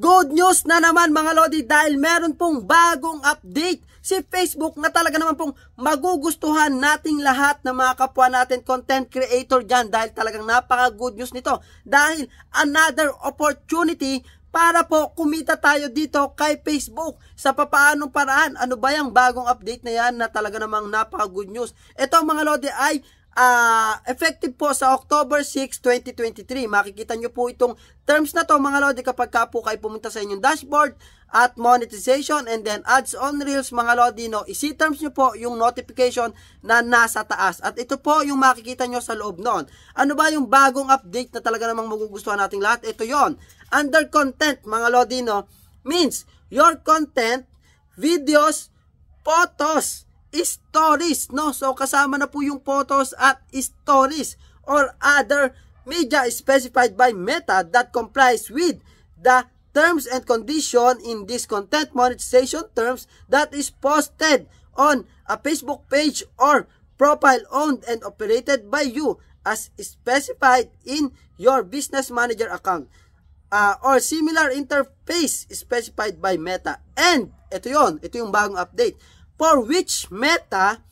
Good news na naman mga Lodi dahil meron pong bagong update si Facebook na talaga naman pong magugustuhan nating lahat na mga kapwa natin content creator dyan dahil talagang napaka good news nito dahil another opportunity para po kumita tayo dito kay Facebook sa papaanong paraan. Ano ba yung bagong update na yan na talaga namang napaka good news? Ito mga Lodi ay uh, effective po sa October 6, 2023. Makikita nyo po itong terms na to mga Lodi kapag ka po kayo pumunta sa inyong dashboard at monetization and then ads on reels mga Lodi. No, isi terms nyo po yung notification na nasa taas. At ito po yung makikita nyo sa loob noon. Ano ba yung bagong update na talaga namang magugustuhan nating lahat? Ito yon Under content mga Lodi no, means your content, videos, photos, is stories, no? So kasama na po yung photos at stories or other media specified by Meta that complies with the terms and condition in this content monetization terms that is posted on a Facebook page or profile owned and operated by you as specified in your business manager account uh, or similar interface specified by Meta. And ito yon, ito yung bagong update for which Meta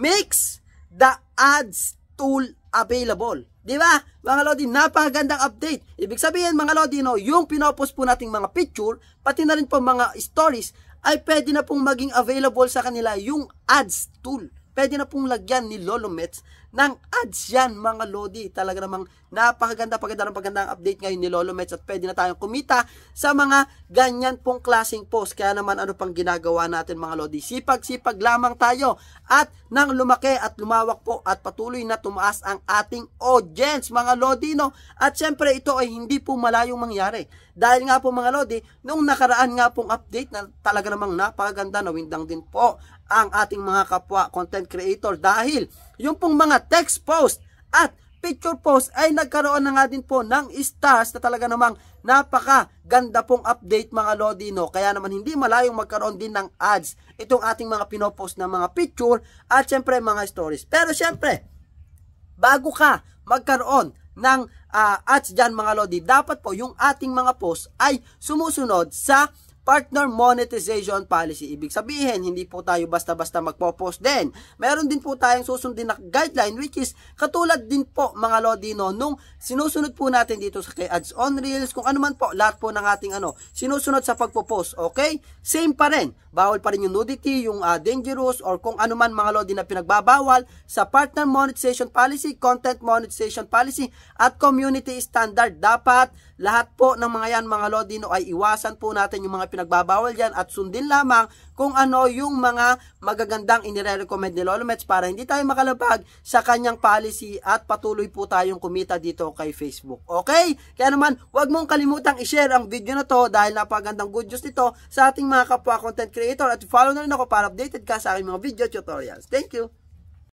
makes the ads tool available. Di ba? Mga Lodi, napagandang update. Ibig sabihin mga Lodi, no, yung pinopost po nating mga picture, pati na rin po mga stories, ay pwede na pong maging available sa kanila yung ads tool. Pwede na pong lagyan ni Lolo Mets ng ads yan mga Lodi. Talaga namang napakaganda, paganda ng paganda ang update ngayon ni Lolo Mets at pwede na tayong kumita sa mga ganyan pong klaseng post. Kaya naman ano pang ginagawa natin mga Lodi. Sipag-sipag lamang tayo at nang lumaki at lumawak po at patuloy na tumaas ang ating audience mga Lodi. No? At syempre ito ay hindi po malayong mangyari. Dahil nga po mga Lodi, nung nakaraan nga pong update na talaga namang napakaganda na windang din po ang ating mga kapwa content creator dahil yung pong mga text post at picture post ay nagkaroon na nga din po ng stars na talaga namang napakaganda pong update mga Lodino. Kaya naman hindi malayong magkaroon din ng ads itong ating mga pinopost na mga picture at syempre mga stories. Pero syempre, bago ka magkaroon ng uh, ads dyan mga Lodi, dapat po yung ating mga post ay sumusunod sa partner monetization policy. Ibig sabihin, hindi po tayo basta-basta magpo-post din. Meron din po tayong susundin na guideline which is katulad din po mga Lodino nung sinusunod po natin dito sa kay ads on reels, kung ano man po, lahat po ng ating ano, sinusunod sa pagpo-post, okay? Same pa rin. Bawal pa rin yung nudity, yung uh, dangerous, or kung ano man mga Lodino na pinagbabawal sa partner monetization policy, content monetization policy, at community standard. Dapat lahat po ng mga yan mga Lodino ay iwasan po natin yung mga pinagbabawal dyan at sundin lamang kung ano yung mga magagandang inirecommend ni Lolo Mets para hindi tayo makalabag sa kanyang policy at patuloy po tayong kumita dito kay Facebook. Okay? Kaya naman, huwag mong kalimutang i-share ang video na to dahil napagandang good news nito sa ating mga kapwa content creator at follow na rin ako para updated ka sa aking mga video tutorials. Thank you!